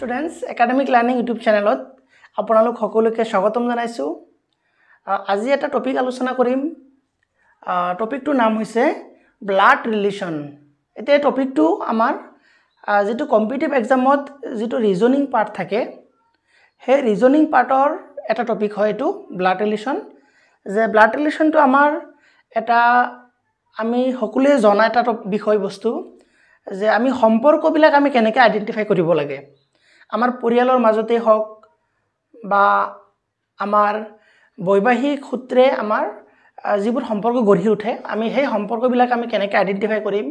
Students academic learning YouTube চেনেলত আপোনালোক সকলোকে স্বাগতম জনাইছোঁ আজি এটা টপিক আলোচনা কৰিম টপিকটোৰ নাম হৈছে ব্লাড ৰিলেশ্যন এতিয়া এই টপিকটো আমাৰ যিটো কম্পিটিভ এক্সামত যিটো ৰিজনিং পাৰ্ট থাকে সেই ৰিজনিং পাৰ্টৰ এটা টপিক হয় এইটো ব্লাড ৰিলেশ্যন যে ব্লাড ৰিলেশ্যনটো আমাৰ এটা আমি সকলোৱে জনা এটা বিষয়বস্তু যে আমি সম্পৰ্কবিলাক আমি কেনেকৈ আইডেণ্টিফাই কৰিব লাগে আমাৰ পৰিয়ালৰ মাজতে হওক বা আমাৰ বৈবাহিক সূত্ৰে আমাৰ যিবোৰ সম্পৰ্ক গঢ়ি উঠে আমি সেই সম্পৰ্কবিলাক আমি কেনেকৈ আইডেণ্টিফাই কৰিম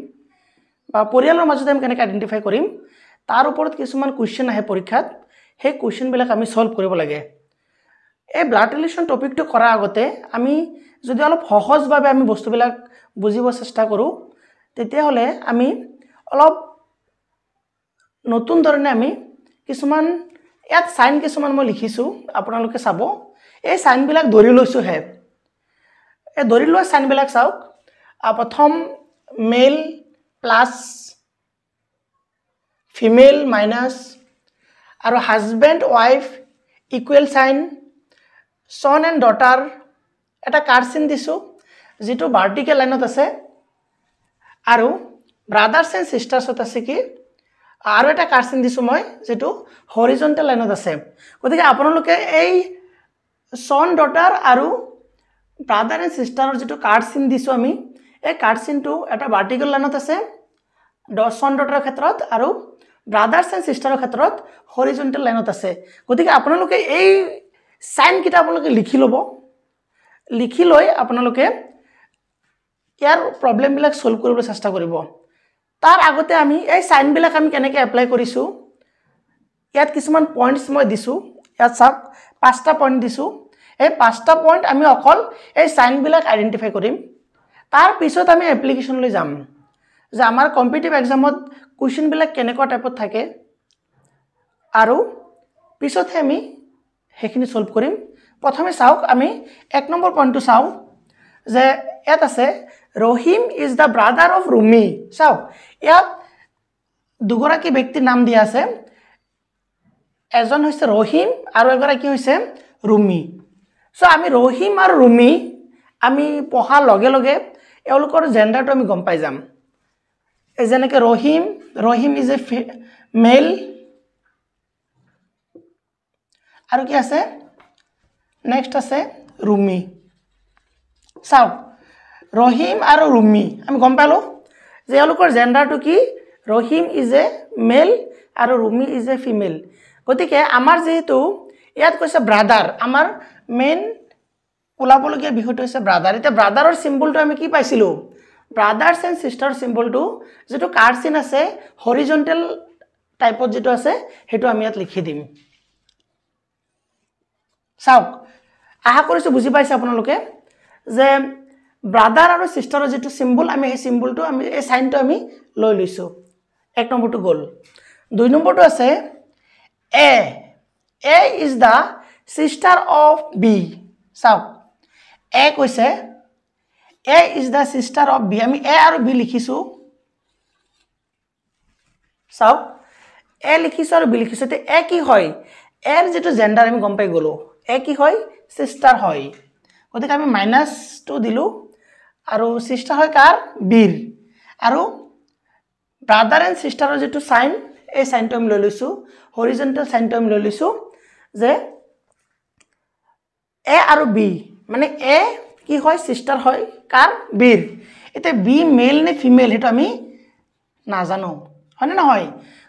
বা পৰিয়ালৰ মাজতে আমি কেনেকৈ আইডেণ্টিফাই কৰিম তাৰ ওপৰত কিছুমান কুৱেশ্যন আহে পৰীক্ষাত সেই কুৱেশ্যনবিলাক আমি ছল্ভ কৰিব লাগে এই ব্লাড ৰিলেশ্যন টপিকটো কৰাৰ আগতে আমি যদি অলপ সহজভাৱে আমি বস্তুবিলাক বুজিব চেষ্টা কৰোঁ তেতিয়াহ'লে আমি অলপ নতুন ধৰণে আমি কিছুমান ইয়াত চাইন কিছুমান মই লিখিছোঁ আপোনালোকে চাব এই চাইনবিলাক ধৰি লৈছোঁহে এই দৌৰি লোৱা চাইনবিলাক চাওক প্ৰথম মেল প্লাছ ফিমেল মাইনাছ আৰু husband wife equal sign son and daughter এটা কাৰ চিন দিছোঁ যিটো ভাৰ্টিকেল লাইনত আছে আৰু ব্ৰাদাৰ্ছ এণ্ড ছিষ্টাৰ্ছত আছে কি আৰু এটা কাৰ্চিন দিছোঁ মই যিটো হৰিজেণ্টেল লাইনত আছে গতিকে আপোনালোকে এই ছন ডটাৰ আৰু ব্ৰাদাৰ এণ্ড ছিষ্টাৰৰ যিটো কাৰ্চিন দিছোঁ আমি এই কাৰ্চিনটো এটা ভাৰ্টিকেল লাইনত আছে চন ডটাৰৰ ক্ষেত্ৰত আৰু ব্ৰাদাৰ্ছ এণ্ড ছিষ্টাৰৰ ক্ষেত্ৰত হৰিজেণ্টেল লাইনত আছে গতিকে আপোনালোকে এই চাইনকেইটা আপোনালোকে লিখি ল'ব লিখি লৈ আপোনালোকে ইয়াৰ প্ৰব্লেমবিলাক ছল্ভ কৰিবলৈ চেষ্টা কৰিব তাৰ আগতে আমি এই চাইনবিলাক আমি কেনেকৈ এপ্লাই কৰিছোঁ ইয়াত কিছুমান পইণ্টছ মই দিছোঁ ইয়াত চাওক পাঁচটা পইণ্ট দিছোঁ এই পাঁচটা পইণ্ট আমি অকল এই চাইনবিলাক আইডেণ্টিফাই কৰিম তাৰপিছত আমি এপ্লিকেশ্যনলৈ যাম যে আমাৰ কম্পিটিভ এক্সামত কুৱেশ্যনবিলাক কেনেকুৱা টাইপত থাকে আৰু পিছতহে আমি সেইখিনি চ'লভ কৰিম প্ৰথমে চাওক আমি এক নম্বৰ পইণ্টটো চাওঁ যে ইয়াত আছে Rahim is the brother of Rumi চাওক ইয়াত দুগৰাকী ব্যক্তিৰ নাম দিয়া আছে এজন হৈছে ৰহিম আৰু এগৰাকী হৈছে ৰুমি চ' আমি ৰহিম আৰু ৰুমি আমি পঢ়াৰ লগে লগে এওঁলোকৰ জেণ্ডাৰটো আমি গম পাই যাম যেনেকৈ Rahim Rahim is a male আৰু কি আছে নেক্সট আছে ৰুমি চাওক ৰহিম আৰু ৰুমি আমি গম পালোঁ যে এওঁলোকৰ জেণ্ডাৰটো কি ৰহিম ইজ এ মেল আৰু ৰুমি ইজ এ ফিমেল গতিকে আমাৰ যিহেতু ইয়াত কৈছে ব্ৰাদাৰ আমাৰ মেইন ওলাবলগীয়া বিষয়টো হৈছে ব্ৰাদাৰ এতিয়া ব্ৰাদাৰৰ চিম্বলটো আমি কি পাইছিলোঁ ব্ৰাদাৰ্ছ এণ্ড ছিষ্টাৰ চিম্বলটো যিটো কাৰ চিন আছে হৰিজেণ্টেল টাইপত যিটো আছে সেইটো আমি ইয়াত লিখি দিম চাওক আশা কৰিছোঁ বুজি পাইছে আপোনালোকে যে ব্ৰাদাৰ আৰু ছিষ্টাৰৰ যিটো চিম্বল আমি সেই চিম্বলটো আমি এই চাইনটো আমি লৈ লৈছোঁ এক নম্বৰটো গ'ল দুই নম্বৰটো আছে A A is the sister of B চাওক এ কৈছে A is the sister of B আমি এ আৰু বি লিখিছোঁ চাওক এ লিখিছোঁ আৰু বি লিখিছোঁ এতিয়া এ কি হয় এৰ যিটো জেণ্ডাৰ আমি গম পাই গ'লোঁ এ কি হয় ছিষ্টাৰ হয় গতিকে আমি মাইনাছটো দিলোঁ আৰু ছিষ্টাৰ হয় কাৰ বিৰ আৰু ব্ৰাদাৰ এণ্ড ছিষ্টাৰৰ যিটো চাইন এই চাইনটো আমি লৈ লৈছোঁ হৰিজেণ্টেল চাইনটো আমি লৈ লৈছোঁ যে এ আৰু বি মানে এ কি হয় ছিষ্টাৰ হয় কাৰ বিৰ এতিয়া বি মেল নে ফিমেল সেইটো আমি নাজানো হয়নে নহয়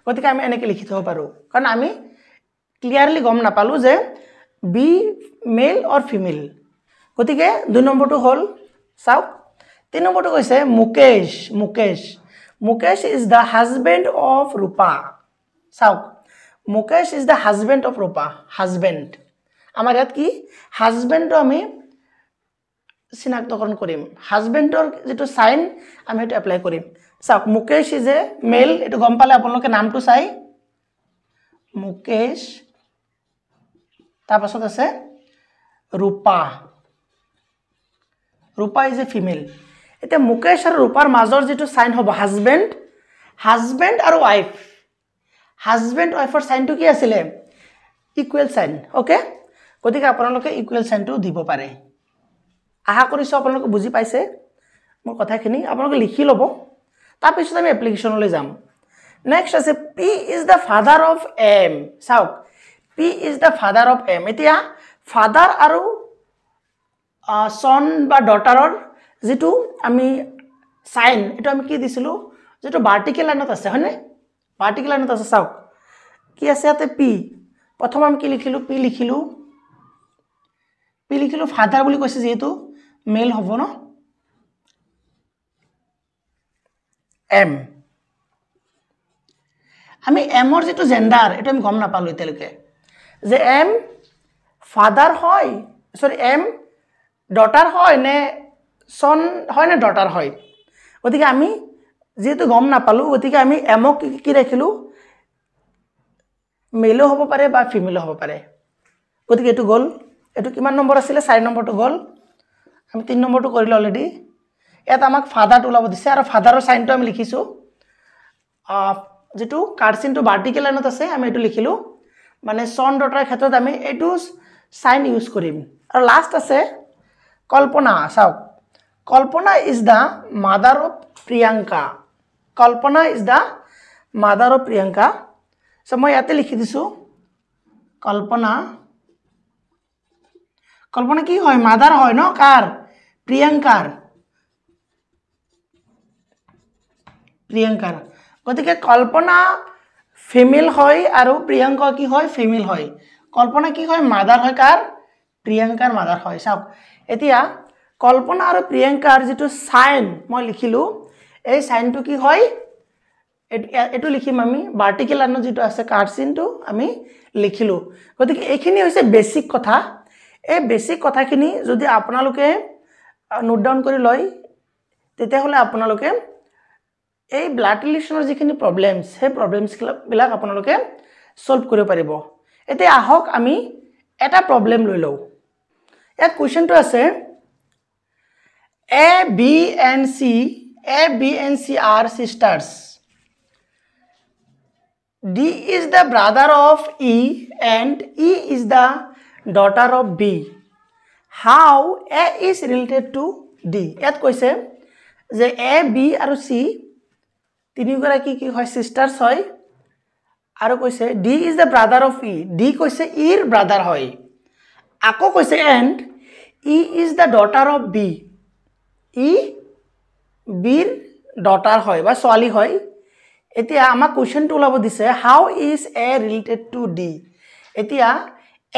গতিকে আমি এনেকৈ লিখি থ'ব পাৰোঁ কাৰণ আমি ক্লিয়াৰলি গম নাপালোঁ যে বি মেল অৰ ফিমেল গতিকে দুই নম্বৰটো হ'ল চাওক তিনি নম্বৰটো কৈছে Mukesh Mukesh Mukesh is the husband of Rupa চাওক Mukesh is the husband of Rupa husband আমাৰ ইয়াত কি হাজবেণ্ডটো আমি চিনাক্তকৰণ কৰিম হাজবেণ্ডৰ যিটো চাইন আমি সেইটো এপ্লাই কৰিম চাওক মুকেশ ইজ এ মেল এইটো গম পালে আপোনালোকে নামটো চাই মুকেশ তাৰপাছত আছে ৰূপা ৰূপা ইজ এ ফিমেল এতিয়া মুকেশ আৰু ৰূপাৰ মাজৰ যিটো চাইন হ'ব হাজবেণ্ড হাজবেণ্ড আৰু ৱাইফ হাজবেণ্ড ৱাইফৰ চাইনটো কি আছিলে ইকুৱেল চাইন অ'কে গতিকে আপোনালোকে ইকুৱেল চাইনটো দিব পাৰে আশা কৰিছোঁ আপোনালোকে বুজি পাইছে মোৰ কথাখিনি আপোনালোকে লিখি ল'ব তাৰপিছত আমি এপ্লিকেশ্যনলৈ যাম নেক্সট আছে P is the father of M চাওক P is the father of M এতিয়া ফাদাৰ আৰু চন বা ডটাৰৰ যিটো আমি চাইন এইটো আমি কি দিছিলোঁ যিটো বাৰ্টিকেল লাইনত আছে হয়নে বাৰ্টিকেল লাইনত আছে চাওক কি আছে ইয়াতে পি প্ৰথম আমি কি লিখিলোঁ পি লিখিলোঁ পি লিখিলোঁ ফাদাৰ বুলি কৈছে যিহেতু মেল হ'ব ন এম আমি এমৰ যিটো জেণ্ডাৰ এইটো আমি গম নাপালোঁ এতিয়ালৈকে যে এম ফাদাৰ হয় চৰি এম ডটাৰ হয় নে চন হয়নে দৰ্তাৰ হয় গতিকে আমি যিহেতু গম নাপালোঁ গতিকে আমি এমক কি ৰাখিলোঁ মেলো হ'ব পাৰে বা ফিমেলো হ'ব পাৰে গতিকে এইটো গ'ল এইটো কিমান নম্বৰ আছিলে চাৰি নম্বৰটো গ'ল আমি তিনি নম্বৰটো কৰিলোঁ অলৰেডি ইয়াত আমাক ফাদাৰটো ওলাব দিছে আৰু ফাদাৰৰ চাইনটো আমি লিখিছোঁ যিটো কাৰ্চিনটো ভাৰ্টিকেল লাইনত আছে আমি এইটো লিখিলোঁ মানে চন দৰ্তাৰ ক্ষেত্ৰত আমি এইটো চাইন ইউজ কৰিম আৰু লাষ্ট আছে কল্পনা চাওক Kalpana is the mother of Priyanka Kalpana is the mother of Priyanka so' মই ইয়াতে লিখি দিছোঁ কল্পনা কল্পনা কি হয় মাদাৰ হয় ন কাৰ প্ৰিয়াংকাৰ প্ৰিয়াংকাৰ গতিকে কল্পনা ফিমেল হয় আৰু প্ৰিয়াংকা কি হয় ফিমেল হয় কল্পনা কি হয় মাদাৰ হয় কাৰ প্ৰিয়াংকাৰ মাদাৰ হয় চাওক এতিয়া কল্পনা আৰু প্ৰিয়ংকাৰ যিটো চাইন মই লিখিলোঁ এই চাইনটো কি হয় এইটো লিখিম আমি বাৰ্টিকেল লাইনত যিটো আছে কাৰ চিনটো আমি লিখিলোঁ গতিকে এইখিনি হৈছে বেচিক কথা এই বেচিক কথাখিনি যদি আপোনালোকে নোট ডাউন কৰি লয় তেতিয়াহ'লে আপোনালোকে এই ব্লাড ৰিলেশ্যনৰ যিখিনি প্ৰব্লেমছ সেই প্ৰব্লেমছবিলাক আপোনালোকে ছল্ভ কৰিব পাৰিব এতিয়া আহক আমি এটা প্ৰব্লেম লৈ লওঁ ইয়াত কুৱেশ্যনটো আছে A B and C A B and C are sisters D is the brother of E and E is the daughter of B how A is related to D इतना कैसे যে এ বি আৰু C তিনিগৰাকী কি হয় sisters হয় আৰু কৈছে D is the brother of E D কৈছে ইৰ ব্ৰাদাৰ হয় আকৌ কৈছে and E is the daughter of B E বিৰ ডটাৰ হয় বা ছোৱালী হয় এতিয়া আমাক কুৱেশ্যনটো ওলাব দিছে how is A related to D এতিয়া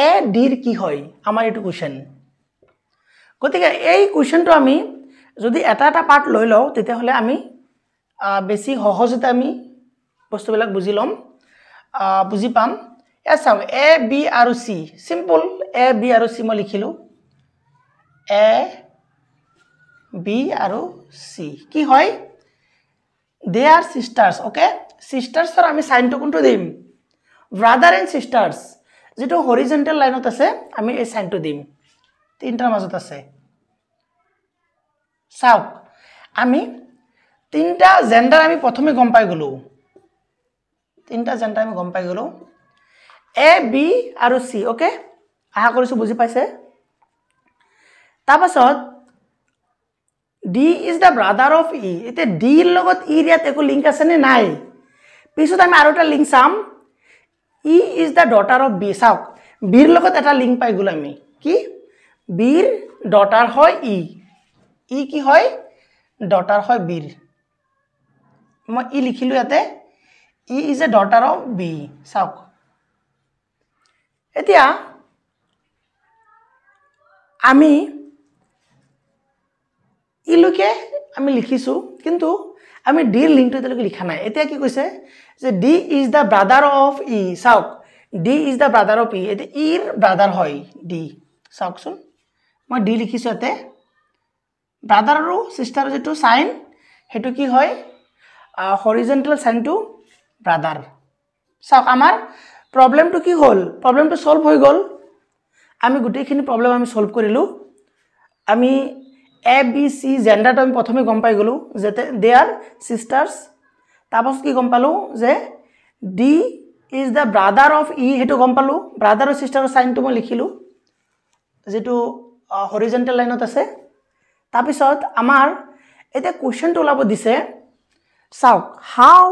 এ ডিৰ কি হয় আমাৰ এইটো কুৱেশ্যন গতিকে এই কুৱেশ্যনটো আমি যদি এটা এটা পাৰ্ট লৈ লওঁ তেতিয়াহ'লে আমি বেছি সহজতে আমি বস্তুবিলাক বুজি ল'ম বুজি পাম ইয়াত চাওক এ বি আৰু চি চিম্পল এ বি আৰু চি মই লিখিলোঁ এ বি আৰু চি কি হয় দে আৰ ছিষ্টাৰ্ছ অ'কে ছিষ্টাৰ্ছৰ আমি চাইনটো কোনটো দিম ব্ৰাদাৰ এণ্ড ছিষ্টাৰ্ছ যিটো হৰিজেণ্টেল লাইনত আছে আমি এই চাইনটো দিম তিনিটাৰ মাজত আছে চাওক আমি তিনিটা জেণ্ডাৰ আমি প্ৰথমে গম পাই গ'লোঁ তিনিটা জেণ্ডাৰ আমি গম পাই গ'লোঁ এ বি আৰু চি অ'কে আশা কৰিছোঁ বুজি পাইছে তাৰপাছত D is the brother of E এতিয়া ডিৰ লগত ইৰ e ইয়াত একো লিংক আছেনে নাই পিছত আমি আৰু এটা লিংক চাম E is the daughter of B চাওক বিৰ লগত এটা লিংক পাই গ'লোঁ আমি কি বিৰ ডটাৰ হয় ই e। ই e কি হয় ডটাৰ হয় বিৰ মই ই লিখিলোঁ ইয়াতে E is a daughter of B চাওক এতিয়া আমি ইলৈকে আমি লিখিছোঁ কিন্তু আমি ডিৰ লিংকটো এতিয়ালৈকে লিখা নাই এতিয়া কি কৈছে যে D is the brother of E চাওক D is the brother of E এতিয়া ইৰ ব্ৰাদাৰ হয় ডি চাওকচোন মই ডি লিখিছোঁ ইয়াতে ব্ৰাদাৰ আৰু ছিষ্টাৰৰ যিটো চাইন সেইটো কি হয় হৰিজেণ্টেল চাইনটো ব্ৰাদাৰ চাওক আমাৰ প্ৰব্লেমটো কি হ'ল প্ৰব্লেমটো ছল্ভ হৈ গ'ল আমি গোটেইখিনি প্ৰব্লেম আমি চল্ভ কৰিলোঁ আমি এ বি চি জেণ্ডাৰটো আমি প্ৰথমে গম পাই গ'লোঁ যে দে আৰ ছিষ্টাৰ্ছ তাৰপাছত কি গম পালোঁ যে D is the brother of E সেইটো গম পালোঁ ব্ৰাদাৰ আৰু ছিষ্টাৰৰ চাইনটো মই লিখিলোঁ যিটো হৰিজেণ্টেল লাইনত আছে তাৰপিছত আমাৰ এতিয়া কুৱেশ্যনটো ওলাব দিছে চাওক how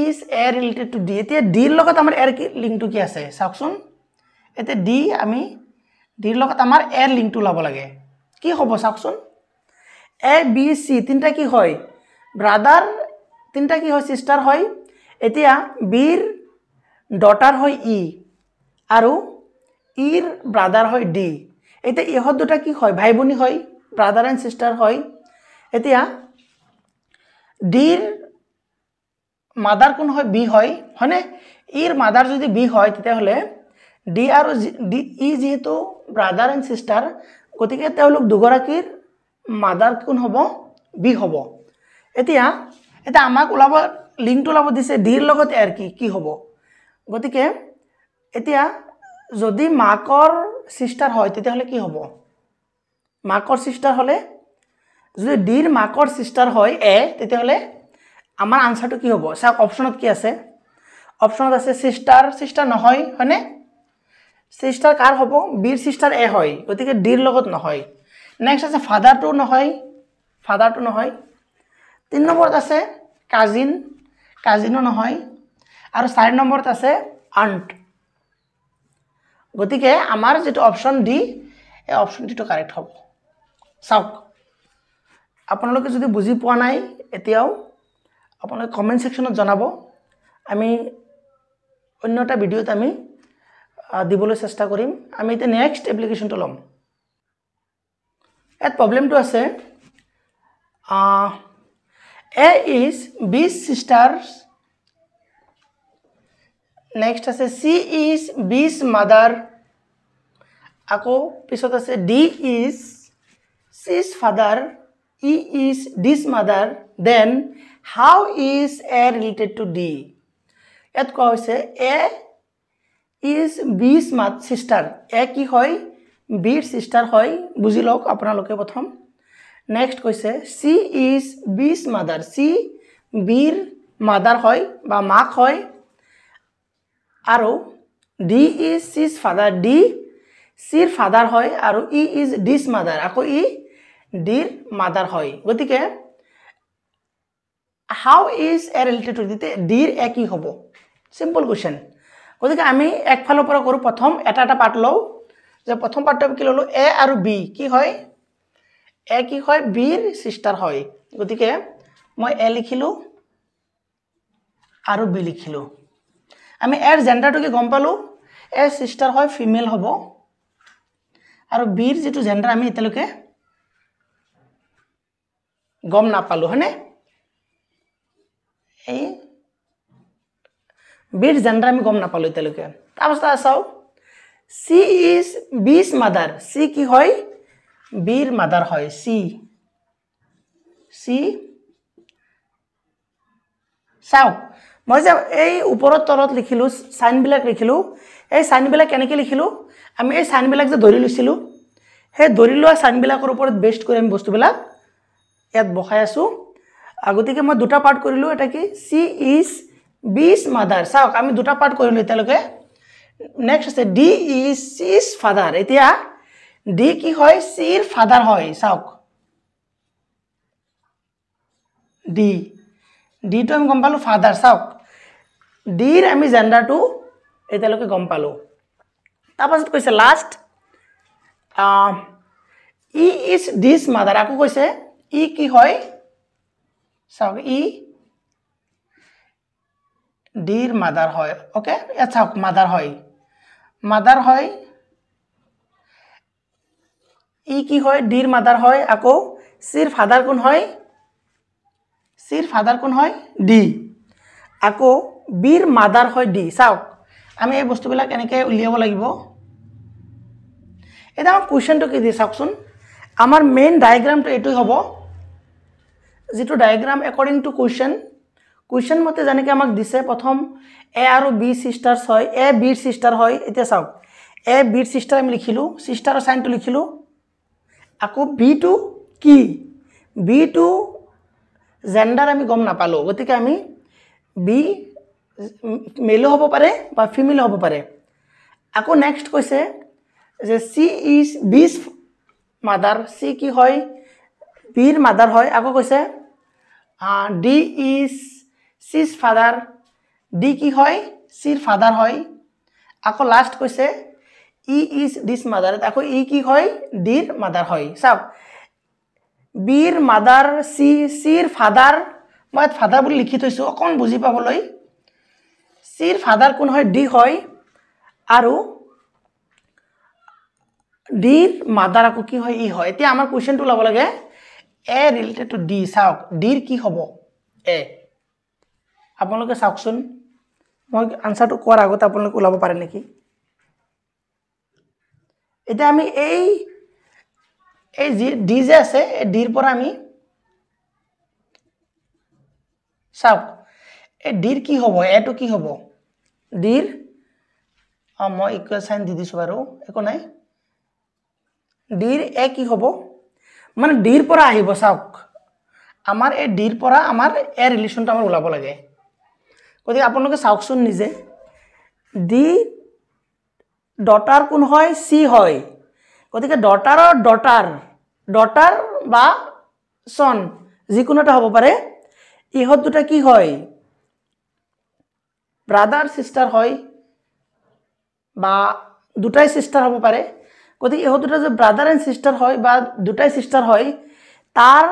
is A related to D এতিয়া ডিৰ লগত আমাৰ এৰ কি লিংকটো কি আছে চাওকচোন এতিয়া ডি আমি ডিৰ লগত আমাৰ এৰ লিংকটো ওলাব লাগে কি হ'ব চাওকচোন এ বি চি তিনিটা কি হয় ব্ৰাদাৰ তিনিটা কি হয় ছিষ্টাৰ হয় এতিয়া বিৰ ডটাৰ হয় ই e আৰু ইৰ ব্ৰাদাৰ হয় ডি এতিয়া ইহঁত দুটা কি হয় ভাই ভনী হয় ব্ৰাদাৰ এণ্ড ছিষ্টাৰ হয় এতিয়া ডিৰ মাদাৰ কোন হয় বি হয় হয়নে ইৰ মাদাৰ যদি বি হয় তেতিয়াহ'লে ডি আৰু ডি ই e যিহেতু ব্ৰাদাৰ এণ্ড ছিষ্টাৰ গতিকে তেওঁলোক দুগৰাকীৰ মাদাৰ কোন হ'ব বি হ'ব এতিয়া এতিয়া আমাক ওলাব লিংকটো ওলাব দিছে ডিৰ লগত এৰ কি কি হ'ব গতিকে এতিয়া যদি মাকৰ ছিষ্টাৰ হয় তেতিয়াহ'লে কি হ'ব মাকৰ ছিষ্টাৰ হ'লে যদি ডিৰ মাকৰ ছিষ্টাৰ হয় এ তেতিয়াহ'লে আমাৰ আনচাৰটো কি হ'ব চাওক অপশ্যনত কি আছে অপশ্যনত আছে ছিষ্টাৰ ছিষ্টাৰ নহয় হয়নে চিষ্টাৰ কাৰ হ'ব বিৰ চিষ্টাৰ এ হয় গতিকে ডিৰ লগত নহয় নেক্সট আছে ফাদাৰটো নহয় ফাদাৰটো নহয় তিনি নম্বৰত আছে কাজিন কাজিনো নহয় আৰু চাৰি নম্বৰত আছে আণ্ট গতিকে আমাৰ যিটো অপশ্যন ডি এই অপশ্যনটিটো কাৰেক্ট হ'ব চাওক আপোনালোকে যদি বুজি পোৱা নাই এতিয়াও আপোনালোকে কমেণ্ট ছেকশ্যনত জনাব আমি অন্য এটা ভিডিঅ'ত আমি দিবলৈ চেষ্টা কৰিম আমি এতিয়া নেক্সট এপ্লিকেশ্যনটো ল'ম ইয়াত প্ৰব্লেমটো আছে A is B's sister next আছে চি ইজ বিছ মাদাৰ আকৌ পিছত আছে D is C's father E is D's mother then how is A related to D ইয়াত কোৱা হৈছে এ ইজ বিছ মাথ চিষ্টাৰ এ কি হয় বিৰ চিষ্টাৰ হয় বুজি লওক আপোনালোকে প্ৰথম নেক্সট কৈছে C is B's mother C বিৰ মাদাৰ হয় বা মাক হয় আৰু D is C's father D চিৰ ফাদাৰ হয় আৰু ই ইজ ডিছ মাদাৰ আকৌ ই ডিৰ মাদাৰ হয় গতিকে how is A related to ডিৰ এ কি হ'ব চিম্পল কুৱেশ্যন গতিকে আমি একফালৰ পৰা কৰোঁ প্ৰথম এটা এটা পাৰ্ট লওঁ যে প্ৰথম পাৰ্টটো আমি কি ল'লোঁ এ আৰু বি কি হয় এ কি হয় বিৰ ছিষ্টাৰ হয় গতিকে মই এ লিখিলোঁ আৰু বি লিখিলোঁ আমি এৰ জেণ্ডাৰটো কি গম পালোঁ এ চিষ্টাৰ হয় ফিমেল হ'ব আৰু বিৰ যিটো জেণ্ডাৰ আমি এতিয়ালৈকে গম নাপালোঁ হয়নে এই বীৰ জেণ্ডাৰ আমি গম নাপালোঁ এতিয়ালৈকে তাৰপাছত চাওঁ C is B's mother C কি হয় বীৰ মাদাৰ হয় চি চি চাওক মই যে এই ওপৰত তলত লিখিলোঁ চাইনবিলাক লিখিলোঁ এই চাইনবিলাক কেনেকৈ লিখিলোঁ আমি এই চাইনবিলাক যে ধৰি লৈছিলোঁ সেই ধৰি লোৱা চাইনবিলাকৰ ওপৰত বেষ্ট কৰি আমি বস্তুবিলাক ইয়াত বহাই আছোঁ গতিকে মই দুটা পাৰ্ট কৰিলোঁ এটা কি চি ইজ বিজ মাদাৰ চাওক আমি দুটা পাৰ্ট কৰিলোঁ এতিয়ালৈকে নেক্সট আছে ডি ইজ চিজ ফাদাৰ এতিয়া ডি কি হয় চিৰ ফাদাৰ হয় চাওক ডি ডিটো আমি গম পালোঁ ফাদাৰ চাওক ডিৰ আমি জেণ্ডাৰটো এতিয়ালৈকে গম পালোঁ তাৰপাছত কৈছে last E is D's mother আকৌ কৈছে ই e কি হয় চাওক ই e ডির মাদার হয় ওকে আচ্ছা মাদার হয় মাদার হয় ই কি হয় ডির মাদার হয় আকো সির ফাদার কোন হয় সির ফাদার কোন হয় ডি আকো বির মাদার হয় ডি চাওক আমি এই বস্তুবিলাক এনেকৈ উলিয়াব লাগিব এটা আমার কুয়েশনটা কি দিয়ে চাওকচোন আমার মেইন ডায়াগ্রামটো এইটোই হব যিটো diagram according to question question মতে যেনেকৈ আমাক দিছে প্ৰথম এ আৰু বি চিষ্টাৰ্ছ হয় এ বিৰ চিষ্টাৰ হয় এতিয়া চাওক এ বিৰ চিষ্টাৰ আমি লিখিলোঁ চিষ্টাৰৰ চাইনটো লিখিলোঁ আকৌ বিটো কি বিটো জেণ্ডাৰ আমি গম নাপালোঁ গতিকে আমি বি মেলো হ'ব পাৰে বা ফিমেলো হ'ব পাৰে আকৌ নেক্সট কৈছে যে C is B's mother C কি হয় বিৰ মাদাৰ হয় আকৌ কৈছে D is C's father D কি হয় চিৰ ফাদাৰ হয় আকৌ লাষ্ট কৈছে ই ইজ ডিজ মাদাৰ আকৌ ই কি হয় ডিৰ মাদাৰ হয় চাওক বিৰ মাদাৰ চি চিৰ ফাদাৰ মই ইয়াত ফাদাৰ বুলি লিখি থৈছোঁ অকণ বুজি পাবলৈ চিৰ ফাদাৰ কোন হয় ডি হয় আৰু ডিৰ মাদাৰ আকৌ কি হয় ই e হয় এতিয়া আমাৰ কুৱেশ্যনটো ল'ব লাগে এ ৰিলেটেড টু ডি চাওক ডিৰ কি হ'ব এ আপোনালোকে চাওকচোন মই আনচাৰটো কোৱাৰ আগতে আপোনালোকে ওলাব পাৰে নেকি এতিয়া আমি এই এই যি ডি যে আছে এই ডিৰ পৰা আমি চাওক এই ডিৰ কি হ'ব এটো কি হ'ব ডিৰ অঁ মই ইকুৱেল চাইন দি দিছোঁ বাৰু একো নাই ডিৰ এ কি হ'ব মানে ডিৰ পৰা আহিব চাওক আমাৰ এই ডিৰ পৰা আমাৰ এ ৰিলেশ্যনটো আমাৰ ওলাব লাগে গতিকে আপোনালোকে চাওকচোন নিজে ডি ডটাৰ কোন হয় চি হয় গতিকে ডটাৰৰ ডটাৰ ডটাৰ বা চন যিকোনো এটা হ'ব পাৰে ইহঁত দুটা কি হয় ব্ৰাদাৰ ছিষ্টাৰ হয় বা দুটাই ছিষ্টাৰ হ'ব পাৰে গতিকে ইহঁত দুটা যদি ব্ৰাদাৰ এণ্ড ছিষ্টাৰ হয় বা দুটাই ছিষ্টাৰ হয় তাৰ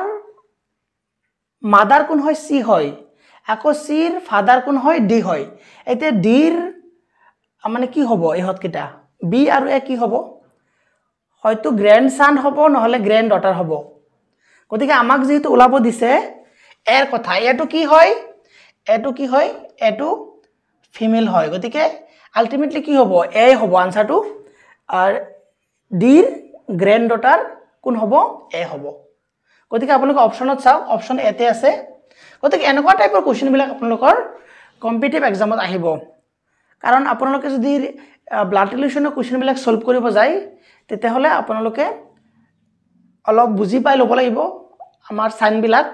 মাদাৰ কোন হয় চি হয় আকৌ চিৰ ফাদাৰ কোন হয় ডি হয় এতিয়া ডিৰ মানে কি হ'ব ইহঁতকেইটা বি আৰু এ কি হ'ব হয়তো গ্ৰেণ্ড চান হ'ব নহ'লে গ্ৰেণ্ড ডটাৰ হ'ব গতিকে আমাক যিহেতু ওলাব দিছে এৰ কথা এটো কি হয় এটো কি হয় এটো ফিমেল হয় গতিকে আল্টিমেটলি কি হ'ব এ হ'ব আনচাৰটো ডিৰ গ্ৰেণ্ড ডটাৰ কোন হ'ব এ হ'ব গতিকে আপোনালোকে অপশ্যনত চাওক অপশ্যন এতে আছে গতিকে এনেকুৱা টাইপৰ কুৱেশ্যনবিলাক আপোনালোকৰ কম্পিটেটিভ এক্সামত আহিব কাৰণ আপোনালোকে যদি ব্লাড ৰিলেশ্যনৰ কুৱেশ্যনবিলাক ছল্ভ কৰিব যায় তেতিয়াহ'লে আপোনালোকে অলপ বুজি পাই ল'ব লাগিব আমাৰ চাইনবিলাক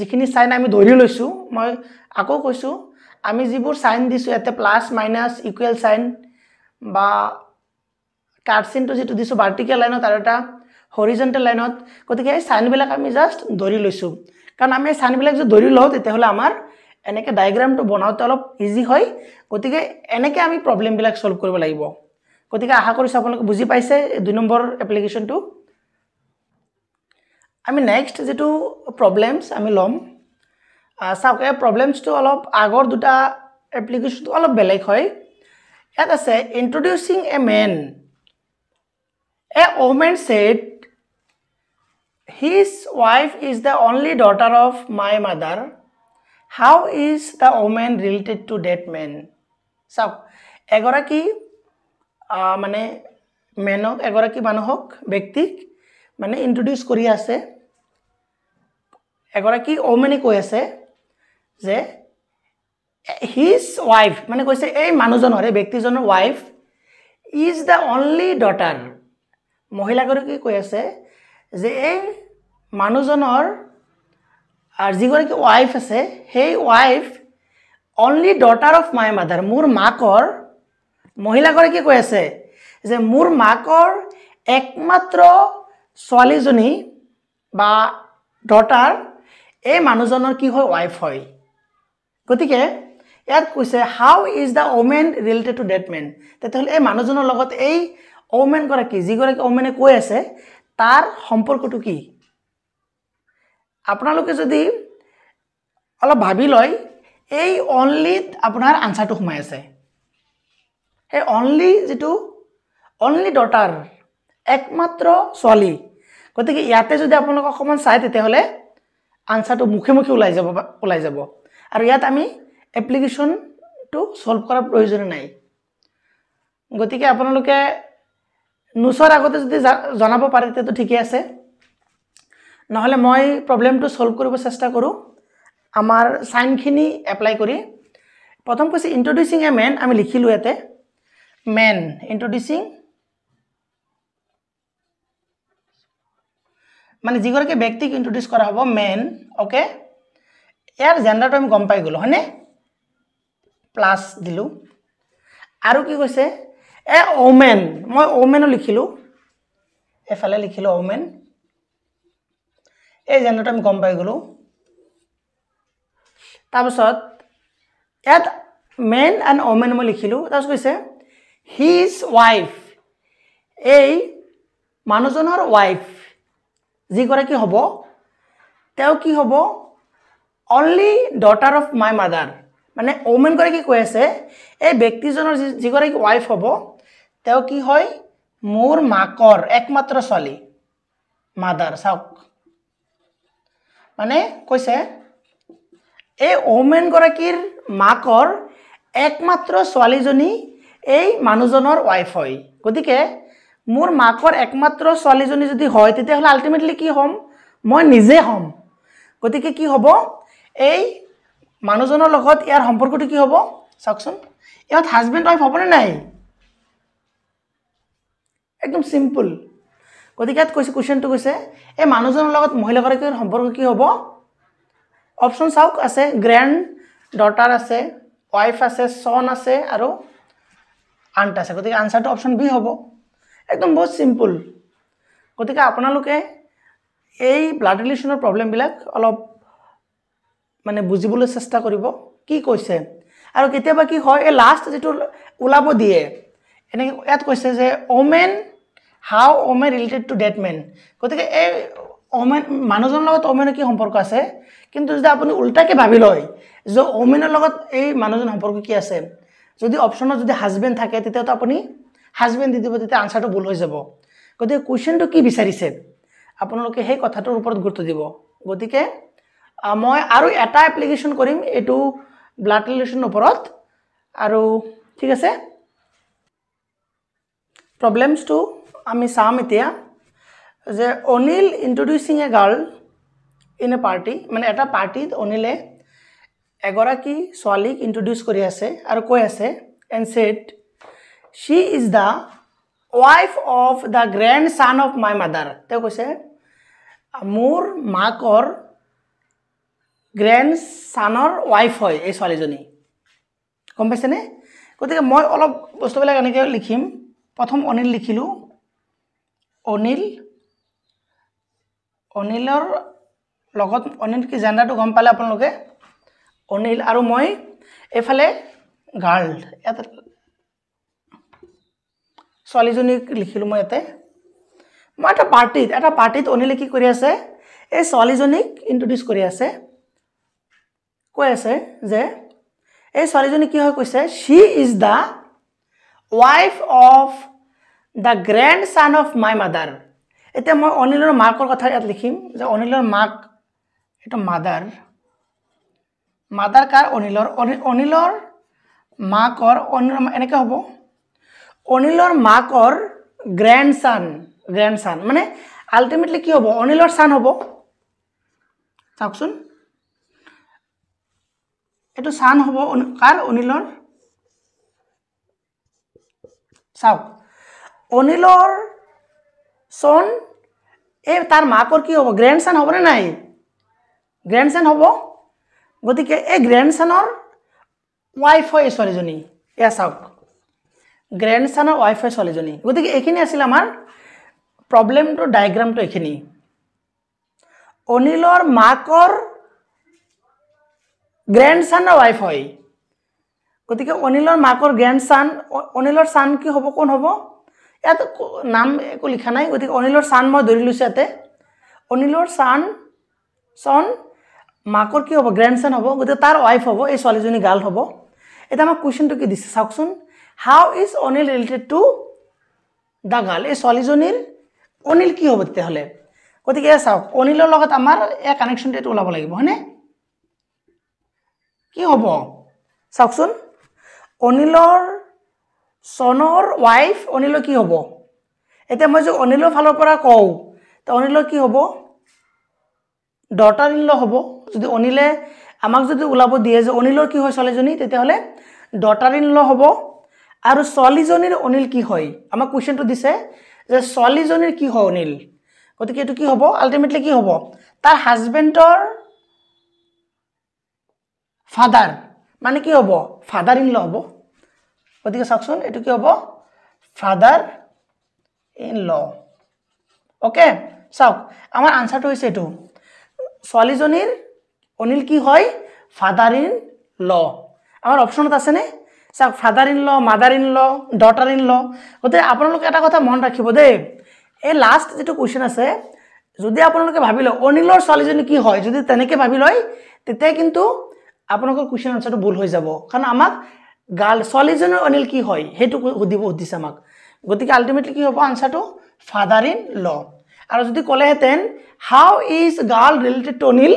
যিখিনি চাইন আমি ধৰি লৈছোঁ মই আকৌ কৈছোঁ আমি যিবোৰ চাইন দিছোঁ ইয়াতে প্লাছ মাইনাছ ইকুৱেল চাইন বা কাৰ্ডচিনটো যিটো দিছোঁ ভাৰ্টিকেল লাইনত আৰু এটা হৰিজেণ্টেল লাইনত গতিকে এই চাইনবিলাক আমি জাষ্ট ধৰি লৈছোঁ কাৰণ আমি এই চাইনবিলাক যদি ধৰি লওঁ তেতিয়াহ'লে আমাৰ এনেকৈ ডায়েগ্ৰামটো বনাওঁতে অলপ ইজি হয় গতিকে এনেকৈ আমি প্ৰব্লেমবিলাক ছল্ভ কৰিব লাগিব গতিকে আশা কৰিছোঁ আপোনালোকে বুজি পাইছে দুই নম্বৰ এপ্লিকেশ্যনটো আমি নেক্সট যিটো প্ৰব্লেমছ আমি ল'ম চাওক এই প্ৰব্লেমছটো অলপ আগৰ দুটা এপ্লিকেশ্যনটো অলপ বেলেগ হয় ইয়াত আছে introducing a man a woman said his wife is the only daughter of my mother how is the woman related to that man চাওক এগৰাকী মানে মেনক এগৰাকী মানুহক ব্যক্তিক মানে ইণ্ট্ৰডিউচ কৰি আছে এগৰাকী অ'মেনে কৈ আছে যে হিজ ৱাইফ মানে কৈছে এই মানুহজনৰে ব্যক্তিজনৰ wife is the only daughter মহিলাগৰাকীয়ে কৈ আছে যে এই মানুহজনৰ যিগৰাকী ৱাইফ আছে সেই wife only daughter of my mother মোৰ মাকৰ মহিলাগৰাকীয়ে কৈ আছে যে মোৰ মাকৰ একমাত্ৰ ছোৱালীজনী বা ডটাৰ এই মানুহজনৰ কি হয় ৱাইফ হয় গতিকে ইয়াত কৈছে how is the woman related to that man তেতিয়াহ'লে এই মানুহজনৰ লগত এই ওমেনগৰাকী যিগৰাকী অমেনে কৈ আছে তাৰ সম্পৰ্কটো কি আপোনালোকে যদি অলপ ভাবি লয় এই অনলিত আপোনাৰ আনচাৰটো সোমাই আছে সেই অনলি যিটো অনলি ডটাৰ একমাত্ৰ ছোৱালী গতিকে ইয়াতে যদি আপোনালোকে অকণমান চায় তেতিয়াহ'লে আনচাৰটো মুখে মুখে ওলাই যাব ওলাই যাব আৰু ইয়াত আমি এপ্লিকেশ্যনটো ছল্ভ কৰাৰ প্ৰয়োজনে নাই গতিকে আপোনালোকে নোচোৱাৰ আগতে যদি জনাব পাৰে তেতিয়াতো ঠিকেই আছে নহ'লে মই প্ৰব্লেমটো ছল্ভ কৰিব চেষ্টা কৰোঁ আমাৰ চাইনখিনি এপ্লাই কৰি প্ৰথম কৈছে ইণ্ট্ৰডিউচিং এ মেন আমি লিখিলোঁ ইয়াতে মেন ইণ্ট্ৰডিউচিং মানে যিগৰাকী ব্যক্তিক ইণ্ট্ৰডিউচ কৰা হ'ব মেন অ'কে ইয়াৰ জেণ্ডাৰটো আমি গম পাই গ'লোঁ হয়নে প্লাছ দিলোঁ আৰু কি কৈছে এ অ'মেন মই অ'মেনো লিখিলোঁ এফালে লিখিলোঁ অ'মেন এই জেনটো আমি গম পাই গ'লো তাৰপিছত ইয়াত মেন এণ্ড অমেন মই লিখিলোঁ তাৰপিছত কৈছে হিজ ৱাইফ এই মানুহজনৰ ৱাইফ যিগৰাকী হ'ব তেওঁ কি হ'ব only daughter of my mother মানে ৱমেনগৰাকী কৈ আছে এই ব্যক্তিজনৰ যি যিগৰাকী ৱাইফ হ'ব তেওঁ কি হয় মোৰ মাকৰ একমাত্ৰ ছোৱালী মাদাৰ চাওক মানে কৈছে এই ওমেন গৰাকীৰ মাকৰ একমাত্ৰ ছোৱালীজনী এই মানুহজনৰ ৱাইফ হয় গতিকে মোৰ মাকৰ একমাত্ৰ ছোৱালীজনী যদি হয় তেতিয়াহ'লে আল্টিমেটলি কি হ'ম মই নিজে হ'ম গতিকে কি হ'ব এই মানুহজনৰ লগত ইয়াৰ সম্পৰ্কটো কি হ'ব চাওকচোন ইয়াত হাজবেণ্ড ৱাইফ হ'বনে নাই একদম চিম্পল গতিকে ইয়াত কৈছে কুৱেশ্যনটো কৈছে এই মানুহজনৰ লগত মহিলাগৰাকীৰ সম্পৰ্ক কি হ'ব অপশ্যন চাওক আছে গ্ৰেণ্ড ডটাৰ আছে ৱাইফ আছে চন আছে আৰু আণ্ট আছে গতিকে আনচাৰটো অপশ্যন বি হ'ব একদম বহুত চিম্পুল গতিকে আপোনালোকে এই ব্লাড ৰিলেশ্যনৰ প্ৰব্লেমবিলাক অলপ মানে বুজিবলৈ চেষ্টা কৰিব কি কৈছে আৰু কেতিয়াবা কি হয় এই লাষ্ট যিটো ওলাব দিয়ে এনেকৈ ইয়াত কৈছে যে woman how woman related to that man গতিকে এই অমেন মানুহজনৰ লগত অমেনৰ কি সম্পৰ্ক আছে কিন্তু যদি আপুনি উল্টাকৈ ভাবি লয় যে অমেনৰ লগত এই মানুহজনৰ সম্পৰ্ক কি আছে যদি অপশ্যনত যদি হাজবেণ্ড থাকে তেতিয়াতো আপুনি হাজবেণ্ড দি দিব তেতিয়া আনচাৰটো ভুল হৈ যাব গতিকে কুৱেশ্যনটো কি বিচাৰিছে আপোনালোকে সেই কথাটোৰ ওপৰত গুৰুত্ব দিব গতিকে মই আৰু এটা এপ্লিকেশ্যন কৰিম এইটো ব্লাড ৰিলেশ্যনৰ ওপৰত আৰু ঠিক আছে প্ৰব্লেমছটো আমি চাম এতিয়া যে Anil introducing a girl in a party মানে এটা পাৰ্টিত অনিলে এগৰাকী ছোৱালীক ইণ্ট্ৰডিউচ কৰি আছে আৰু কৈ আছে and said she is the wife of the grandson of my mother তেওঁ কৈছে মোৰ মাকৰ গ্ৰেণ্ড ছানৰ ৱাইফ হয় এই ছোৱালীজনী গম পাইছেনে গতিকে মই অলপ বস্তুবিলাক এনেকৈ লিখিম প্ৰথম অনিল লিখিলোঁ অনিল অনিলৰ লগত অনিল কি জেণ্ডাৰটো গম পালে আপোনালোকে অনিল আৰু মই এইফালে গাৰ্ল ইয়াত ছোৱালীজনীক লিখিলোঁ মই ইয়াতে মই এটা পাৰ্টিত এটা পাৰ্টিত অনিলে কি কৰি আছে এই ছোৱালীজনীক ইণ্ট্ৰডিউচ কৰি আছে কৈ আছে যে এই ছোৱালীজনী কি হয় কৈছে she is the wife of the grandson of my mother এতিয়া মই অনিলৰ মাকৰ কথা ইয়াত লিখিম যে অনিলৰ মাক এইটো মাদাৰ মাদাৰ কাৰ অনিলৰ অনিলৰ মাকৰ অনিলৰ এনেকৈ হ'ব অনিলৰ মাকৰ গ্ৰেণ্ড ছান গ্ৰেণ্ড ছান মানে আল্টিমেটলি কি হ'ব অনিলৰ ছান হ'ব চাওকচোন এইটো ছান হ'ব কাৰ অনিলৰ চাওক অনিলৰ চন এই তাৰ মাকৰ কি হ'ব গ্ৰেণ্ড চান হ'বনে নাই গ্ৰেণ্ড চান হ'ব গতিকে এই গ্ৰেণ্ড চানৰ ৱাইফ হয় এই ছোৱালীজনী এয়া চাওক গ্ৰেণ্ড চানৰ ৱাইফ হয় ছোৱালীজনী গতিকে এইখিনি আছিল আমাৰ প্ৰব্লেমটো ডায়েগ্ৰামটো এইখিনি অনিলৰ মাকৰ গ্ৰেণ্ড চানৰ ৱাইফ হয় গতিকে অনিলৰ মাকৰ গ্ৰেণ্ড চান অনিলৰ চান কি হ'ব কোন হ'ব ইয়াত নাম একো লিখা নাই গতিকে অনিলৰ চান মই ধৰি লৈছোঁ ইয়াতে অনিলৰ চান চন মাকৰ কি হ'ব গ্ৰেণ্ড চান হ'ব গতিকে তাৰ ৱাইফ হ'ব এই ছোৱালীজনী গাৰ্ল হ'ব এতিয়া আমাক কুৱেশ্যনটো কি দিছে চাওকচোন how is Anil related to the girl এই ছোৱালীজনীৰ অনিল কি হ'ব তেতিয়াহ'লে গতিকে এয়া চাওক অনিলৰ লগত আমাৰ এই কানেকশ্যনটো এইটো ওলাব লাগিব হয়নে কি হ'ব চাওকচোন অনিলৰ চনৰ ৱাইফ অনিলৈ কি হ'ব এতিয়া মই যদি অনিলৰ ফালৰ পৰা কওঁ তো অনিলৰ কি হ'ব ডটাৰ ইনল হ'ব যদি অনিলে আমাক যদি ওলাব দিয়ে যে অনিলৰ কি হয় ছোৱালীজনী তেতিয়াহ'লে ডটাৰ ইনল হ'ব আৰু ছোৱালীজনীৰ অনিল কি হয় আমাক কুৱেশ্যনটো দিছে যে ছোৱালীজনীৰ কি হয় অনিল গতিকে এইটো কি হ'ব আল্টিমেটলি কি হ'ব তাৰ হাজবেণ্ডৰ ফাদাৰ মানে কি হ'ব ফাদাৰ ইনল হ'ব গতিকে চাওকচোন এইটো কি হ'ব ফাদাৰ ইন ল অ'কে চাওক আমাৰ আনচাৰটো হৈছে এইটো ছোৱালীজনীৰ অনিল কি হয় ফাদাৰ ইন ল আমাৰ অপশ্যনত আছেনে চাওক father in law mother in law daughter in law গতিকে আপোনালোকে এটা কথা মন ৰাখিব দেই এই লাষ্ট যিটো কুৱেশ্যন আছে যদি আপোনালোকে ভাবি লয় অনিলৰ ছোৱালীজনী কি হয় যদি তেনেকৈ ভাবি লয় তেতিয়া কিন্তু আপোনালোকৰ কুৱেশ্যন আনচাৰটো ভুল হৈ যাব কাৰণ আমাক গাৰ্ল ছোৱালীজনীৰ অনিল কি হয় সেইটো সুধিব সুধিছে আমাক গতিকে আল্টিমেটলি কি হ'ব আনচাৰটো ফাদাৰ ইন ল আৰু যদি ক'লেহেঁতেন how is girl related to Anil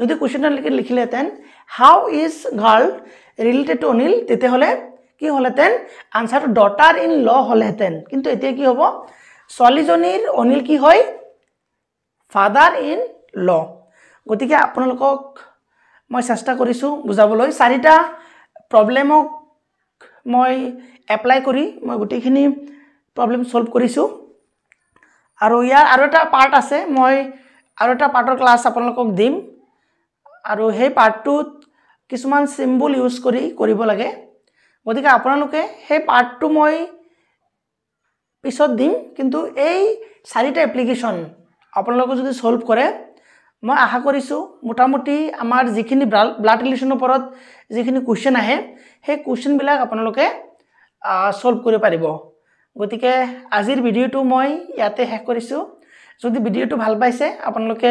যদি কুৱেশ্যনটো লিখি লিখিলেহেঁতেন how is girl related to Anil তেতিয়াহ'লে কি হ'লহেঁতেন আনচাৰটো ডটাৰ ইন ল হ'লেহেঁতেন কিন্তু এতিয়া কি হ'ব ছোৱালীজনীৰ অনিল কি হয় ফাদাৰ ইন ল গতিকে আপোনালোকক মই চেষ্টা কৰিছোঁ বুজাবলৈ চাৰিটা প্ৰব্লেমক মই এপ্লাই কৰি মই গোটেইখিনি প্ৰব্লেম চল্ভ কৰিছোঁ আৰু ইয়াৰ আৰু এটা পাৰ্ট আছে মই আৰু এটা পাৰ্টৰ ক্লাছ আপোনালোকক দিম আৰু সেই পাৰ্টটোত কিছুমান চিম্বল ইউজ কৰি কৰিব লাগে গতিকে আপোনালোকে সেই পাৰ্টটো মই পিছত দিম কিন্তু এই চাৰিটা এপ্লিকেশ্যন আপোনালোকে যদি চল্ভ কৰে মই আশা কৰিছোঁ মোটামুটি আমাৰ যিখিনি ব্লাড ব্লাড ৰিলেশ্যনৰ ওপৰত যিখিনি কুৱেশ্যন আহে সেই কুৱেশ্যনবিলাক আপোনালোকে ছল্ভ কৰিব পাৰিব গতিকে আজিৰ ভিডিঅ'টো মই ইয়াতে শেষ কৰিছোঁ যদি ভিডিঅ'টো ভাল পাইছে আপোনালোকে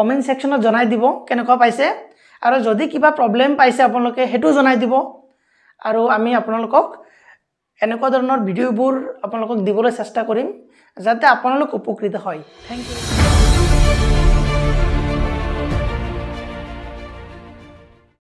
কমেণ্ট ছেকশ্যনত জনাই দিব কেনেকুৱা পাইছে আৰু যদি কিবা প্ৰব্লেম পাইছে আপোনালোকে সেইটোও জনাই দিব আৰু আমি আপোনালোকক এনেকুৱা ধৰণৰ ভিডিঅ'বোৰ আপোনালোকক দিবলৈ চেষ্টা কৰিম যাতে আপোনালোক উপকৃত হয় থেংক ইউ